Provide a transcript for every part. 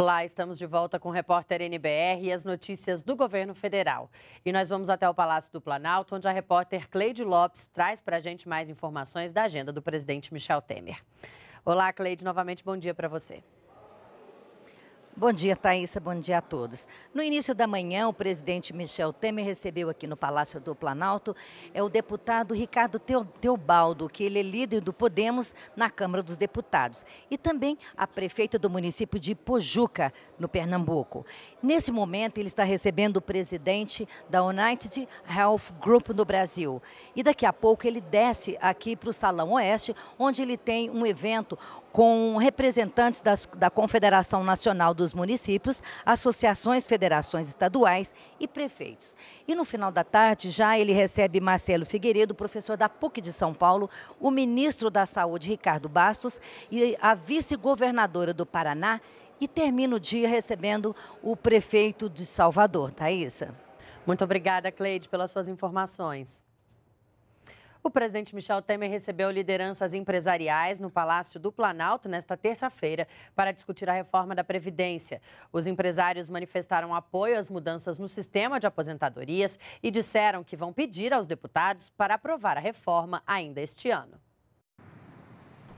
Lá estamos de volta com o repórter NBR e as notícias do governo federal. E nós vamos até o Palácio do Planalto, onde a repórter Cleide Lopes traz para a gente mais informações da agenda do presidente Michel Temer. Olá, Cleide, novamente bom dia para você. Bom dia, Thaisa. Bom dia a todos. No início da manhã, o presidente Michel Temer recebeu aqui no Palácio do Planalto é o deputado Ricardo Teobaldo, que ele é líder do Podemos na Câmara dos Deputados, e também a prefeita do município de Pojuca, no Pernambuco. Nesse momento, ele está recebendo o presidente da United Health Group no Brasil. E daqui a pouco ele desce aqui para o Salão Oeste, onde ele tem um evento com representantes das, da Confederação Nacional dos Municípios, associações, federações estaduais e prefeitos. E no final da tarde, já ele recebe Marcelo Figueiredo, professor da PUC de São Paulo, o ministro da Saúde, Ricardo Bastos, e a vice-governadora do Paraná, e termina o dia recebendo o prefeito de Salvador, Thaisa. Muito obrigada, Cleide, pelas suas informações. O presidente Michel Temer recebeu lideranças empresariais no Palácio do Planalto nesta terça-feira para discutir a reforma da Previdência. Os empresários manifestaram apoio às mudanças no sistema de aposentadorias e disseram que vão pedir aos deputados para aprovar a reforma ainda este ano.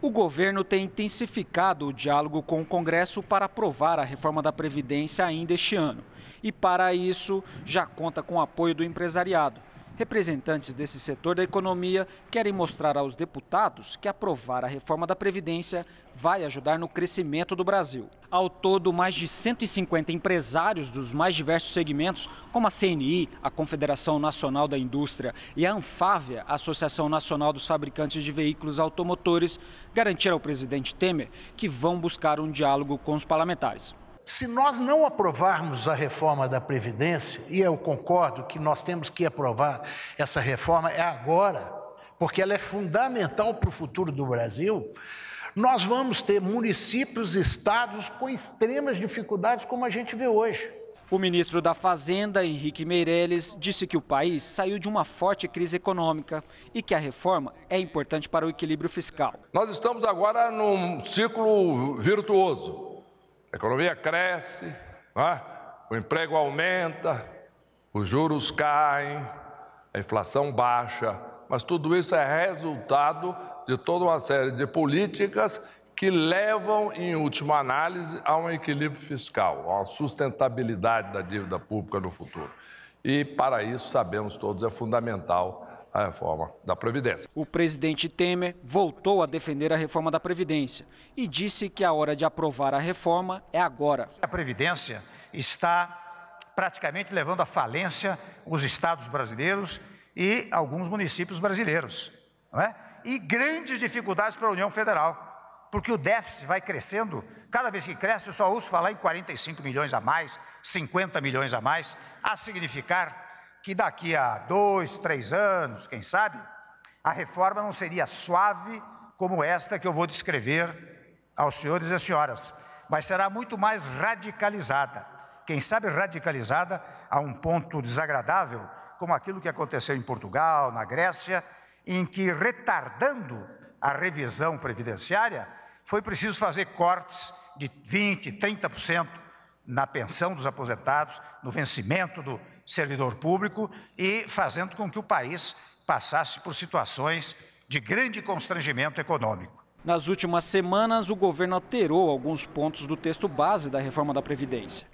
O governo tem intensificado o diálogo com o Congresso para aprovar a reforma da Previdência ainda este ano. E, para isso, já conta com o apoio do empresariado. Representantes desse setor da economia querem mostrar aos deputados que aprovar a reforma da Previdência vai ajudar no crescimento do Brasil. Ao todo, mais de 150 empresários dos mais diversos segmentos, como a CNI, a Confederação Nacional da Indústria, e a Anfávia, a Associação Nacional dos Fabricantes de Veículos Automotores, garantiram ao presidente Temer que vão buscar um diálogo com os parlamentares se nós não aprovarmos a reforma da Previdência, e eu concordo que nós temos que aprovar essa reforma, é agora, porque ela é fundamental para o futuro do Brasil, nós vamos ter municípios e estados com extremas dificuldades, como a gente vê hoje. O ministro da Fazenda, Henrique Meirelles, disse que o país saiu de uma forte crise econômica e que a reforma é importante para o equilíbrio fiscal. Nós estamos agora num ciclo virtuoso a economia cresce, é? o emprego aumenta, os juros caem, a inflação baixa, mas tudo isso é resultado de toda uma série de políticas que levam, em última análise, a um equilíbrio fiscal, a uma sustentabilidade da dívida pública no futuro. E, para isso, sabemos todos, é fundamental a reforma da Previdência. O presidente Temer voltou a defender a reforma da Previdência e disse que a hora de aprovar a reforma é agora. A Previdência está praticamente levando à falência os estados brasileiros e alguns municípios brasileiros. Não é? E grandes dificuldades para a União Federal, porque o déficit vai crescendo. Cada vez que cresce, eu só ouço falar em 45 milhões a mais, 50 milhões a mais, a significar que daqui a dois, três anos, quem sabe, a reforma não seria suave como esta que eu vou descrever aos senhores e às senhoras, mas será muito mais radicalizada. Quem sabe radicalizada a um ponto desagradável, como aquilo que aconteceu em Portugal, na Grécia, em que, retardando a revisão previdenciária, foi preciso fazer cortes de 20%, 30% na pensão dos aposentados, no vencimento do, servidor público e fazendo com que o país passasse por situações de grande constrangimento econômico. Nas últimas semanas, o governo alterou alguns pontos do texto base da reforma da Previdência.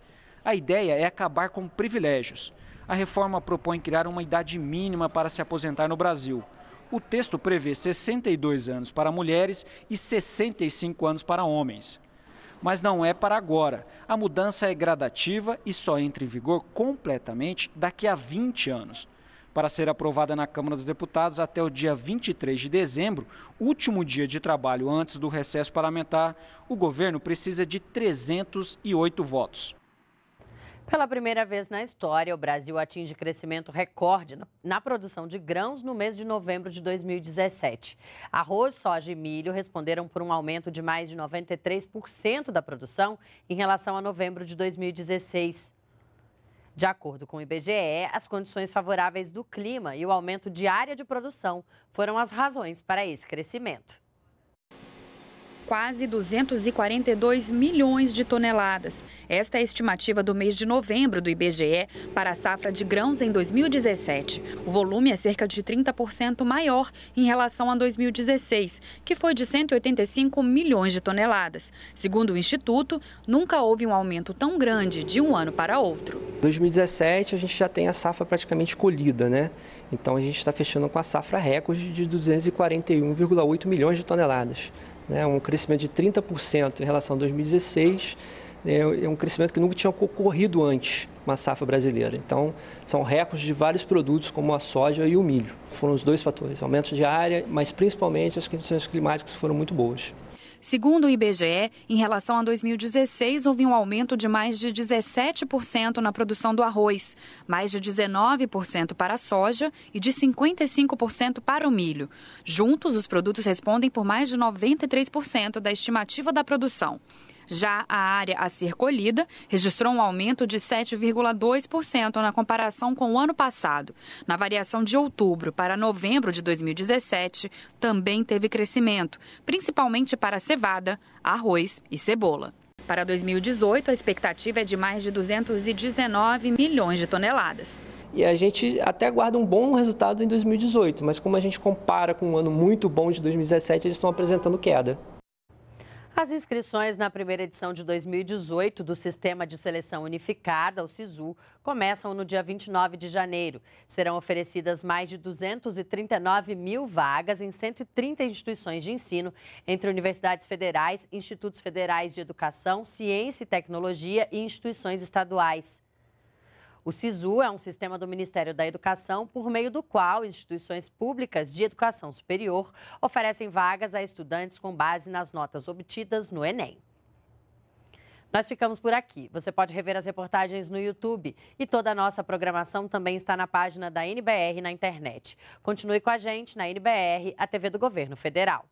A ideia é acabar com privilégios. A reforma propõe criar uma idade mínima para se aposentar no Brasil. O texto prevê 62 anos para mulheres e 65 anos para homens mas não é para agora. A mudança é gradativa e só entra em vigor completamente daqui a 20 anos. Para ser aprovada na Câmara dos Deputados até o dia 23 de dezembro, último dia de trabalho antes do recesso parlamentar, o governo precisa de 308 votos. Pela primeira vez na história, o Brasil atinge crescimento recorde na produção de grãos no mês de novembro de 2017. Arroz, soja e milho responderam por um aumento de mais de 93% da produção em relação a novembro de 2016. De acordo com o IBGE, as condições favoráveis do clima e o aumento de área de produção foram as razões para esse crescimento quase 242 milhões de toneladas. Esta é a estimativa do mês de novembro do IBGE para a safra de grãos em 2017. O volume é cerca de 30% maior em relação a 2016, que foi de 185 milhões de toneladas. Segundo o Instituto, nunca houve um aumento tão grande de um ano para outro. 2017 a gente já tem a safra praticamente colhida, né? Então a gente está fechando com a safra recorde de 241,8 milhões de toneladas, né? Um crescimento de 30% em relação a 2016, né? é um crescimento que nunca tinha ocorrido antes na safra brasileira. Então, são recordes de vários produtos, como a soja e o milho. Foram os dois fatores, aumento de área, mas principalmente as condições climáticas foram muito boas. Segundo o IBGE, em relação a 2016, houve um aumento de mais de 17% na produção do arroz, mais de 19% para a soja e de 55% para o milho. Juntos, os produtos respondem por mais de 93% da estimativa da produção. Já a área a ser colhida registrou um aumento de 7,2% na comparação com o ano passado. Na variação de outubro para novembro de 2017, também teve crescimento, principalmente para cevada, arroz e cebola. Para 2018, a expectativa é de mais de 219 milhões de toneladas. E a gente até aguarda um bom resultado em 2018, mas como a gente compara com um ano muito bom de 2017, eles estão apresentando queda. As inscrições na primeira edição de 2018 do Sistema de Seleção Unificada, o SISU, começam no dia 29 de janeiro. Serão oferecidas mais de 239 mil vagas em 130 instituições de ensino, entre universidades federais, institutos federais de educação, ciência e tecnologia e instituições estaduais. O SISU é um sistema do Ministério da Educação por meio do qual instituições públicas de educação superior oferecem vagas a estudantes com base nas notas obtidas no Enem. Nós ficamos por aqui. Você pode rever as reportagens no YouTube e toda a nossa programação também está na página da NBR na internet. Continue com a gente na NBR, a TV do Governo Federal.